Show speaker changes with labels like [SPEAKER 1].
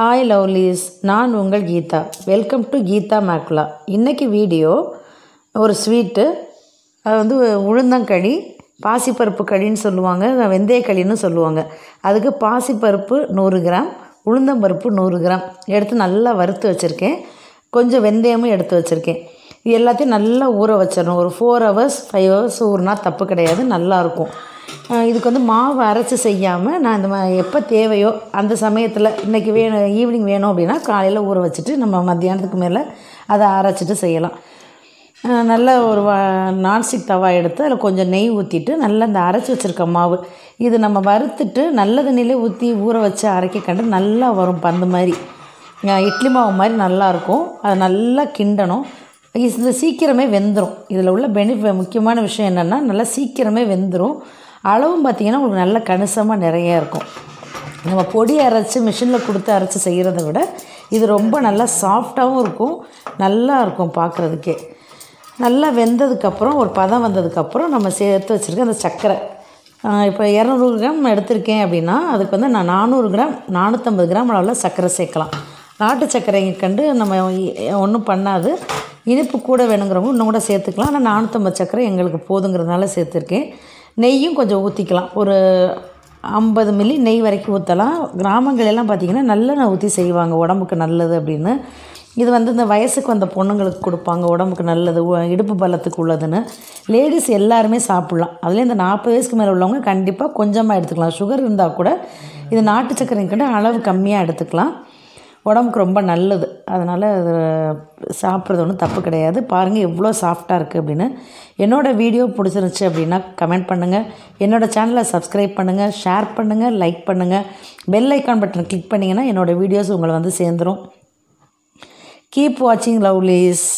[SPEAKER 1] hi lovelies நான் உங்கள் Geetha welcome to Geetha மேக்குலா இன்றைக்கி வீடியோ ஒரு ஸ்வீட்டு அது வந்து உளுந்தங்களி பாசிப்பருப்பு களின்னு சொல்லுவாங்க வெந்தயக்களின்னு சொல்லுவாங்க அதுக்கு பாசிப்பருப்பு நூறு கிராம் உளுந்தம்பருப்பு நூறு கிராம் எடுத்து நல்லா வறுத்து வச்சுருக்கேன் கொஞ்சம் வெந்தயமும் எடுத்து வச்சுருக்கேன் இது எல்லாத்தையும் நல்லா ஊற வச்சிடணும் ஒரு ஃபோர் ஹவர்ஸ் ஃபைவ் ஹவர்ஸ் ஊறுனா தப்பு கிடையாது நல்லாயிருக்கும் இதுக்கு வந்து மாவு அரைச்சி செய்யாமல் நான் இந்த மாதிரி எப்போ தேவையோ அந்த சமயத்தில் இன்றைக்கி வேணும் ஈவினிங் வேணும் அப்படின்னா காலையில் ஊற வச்சுட்டு நம்ம மத்தியானத்துக்கு மேலே அதை அரைச்சிட்டு செய்யலாம் நல்ல ஒரு நான்ஸ்டிக் தவா எடுத்து அதில் கொஞ்சம் நெய் ஊற்றிட்டு நல்லா இந்த அரைச்சி வச்சுருக்க மாவு இது நம்ம வறுத்துட்டு நல்ல தண்ணியிலே ஊற்றி ஊற வச்சு அரைக்க கண்டு நல்லா வரும் பந்து மாதிரி இட்லி மாவு மாதிரி நல்லாயிருக்கும் அதை நல்லா கிண்டணும் இது சீக்கிரமே வெந்துடும் இதில் உள்ள பெனிஃபிட் முக்கியமான விஷயம் என்னென்னா நல்லா சீக்கிரமே வெந்துடும் அளவும் பார்த்திங்கன்னா உங்களுக்கு நல்ல கணிசமாக நிறையா இருக்கும் நம்ம பொடி அரைச்சி மிஷினில் கொடுத்து அரைச்சி செய்கிறத விட இது ரொம்ப நல்லா சாஃப்டாகவும் இருக்கும் நல்லா இருக்கும் பார்க்குறதுக்கே நல்லா வெந்ததுக்கப்புறம் ஒரு பதம் வந்ததுக்கப்புறம் நம்ம சேர்த்து வச்சுருக்க அந்த சர்க்கரை இப்போ இரநூறு கிராம் எடுத்திருக்கேன் அப்படின்னா அதுக்கு வந்து நான் நானூறு கிராம் நானூற்றம்பது கிராம் அளவில் சர்க்கரை சேர்க்கலாம் நாட்டு சர்க்கரை கண்டு நம்ம ஒன்றும் பண்ணாது இனிப்பு கூட வேணுங்கிறவங்க இன்னும் கூட சேர்த்துக்கலாம் ஆனால் நானூற்றம்பது சர்க்கரை எங்களுக்கு போதுங்கிறதுனால சேர்த்துருக்கேன் நெய்யும் கொஞ்சம் ஊற்றிக்கலாம் ஒரு ஐம்பது மில்லி நெய் வரைக்கும் ஊற்றலாம் கிராமங்களெல்லாம் பார்த்திங்கன்னா நல்லெண்ணெய் ஊற்றி செய்வாங்க உடம்புக்கு நல்லது அப்படின்னு இது வந்து இந்த வயசுக்கு வந்த பொண்ணுங்களுக்கு கொடுப்பாங்க உடம்புக்கு நல்லது இடுப்பு பலத்துக்கு உள்ளதுன்னு லேடிஸ் எல்லாருமே சாப்பிட்லாம் அதில் இந்த நாற்பது வயசுக்கு மேலே உள்ளவங்க கண்டிப்பாக கொஞ்சமாக எடுத்துக்கலாம் சுகர் இருந்தால் கூட இது நாட்டு சக்கரைக்கு அளவு கம்மியாக எடுத்துக்கலாம் உடம்புக்கு ரொம்ப நல்லது அதனால் அது சாப்பிட்றது ஒன்றும் தப்பு கிடையாது பாருங்கள் எவ்வளோ சாஃப்டாக இருக்குது அப்படின்னு என்னோடய வீடியோ பிடிச்சிருந்துச்சி அப்படின்னா கமெண்ட் பண்ணுங்கள் என்னோடய சேனலை சப்ஸ்கிரைப் பண்ணுங்கள் ஷேர் பண்ணுங்கள் லைக் பண்ணுங்கள் பெல் ஐக்கான் பட்டன் கிளிக் பண்ணிங்கன்னா என்னோடய வீடியோஸ் உங்களை வந்து சேர்ந்துடும் கீப் வாட்சிங் லவ்லீஸ்